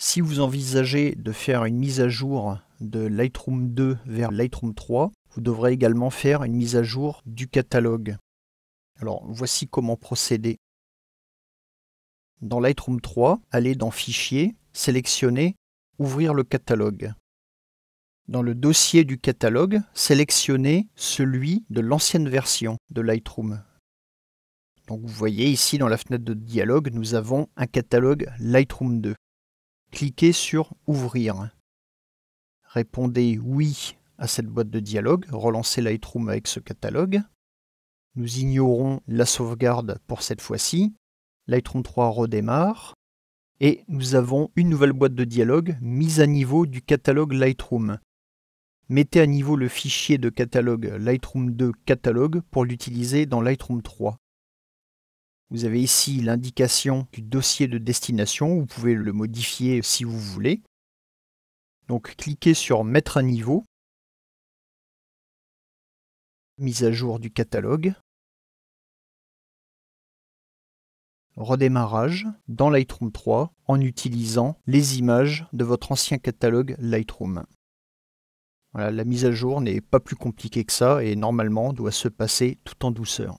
Si vous envisagez de faire une mise à jour de Lightroom 2 vers Lightroom 3, vous devrez également faire une mise à jour du catalogue. Alors voici comment procéder. Dans Lightroom 3, allez dans Fichier, sélectionnez Ouvrir le catalogue. Dans le dossier du catalogue, sélectionnez celui de l'ancienne version de Lightroom. Donc vous voyez ici dans la fenêtre de dialogue, nous avons un catalogue Lightroom 2 cliquez sur Ouvrir. Répondez Oui à cette boîte de dialogue, relancez Lightroom avec ce catalogue. Nous ignorons la sauvegarde pour cette fois-ci. Lightroom 3 redémarre. Et nous avons une nouvelle boîte de dialogue mise à niveau du catalogue Lightroom. Mettez à niveau le fichier de catalogue Lightroom 2 catalogue pour l'utiliser dans Lightroom 3. Vous avez ici l'indication du dossier de destination, vous pouvez le modifier si vous voulez. Donc cliquez sur Mettre à niveau, Mise à jour du catalogue, Redémarrage dans Lightroom 3 en utilisant les images de votre ancien catalogue Lightroom. la mise à jour n'est pas plus compliquée que ça et normalement doit se passer tout en douceur.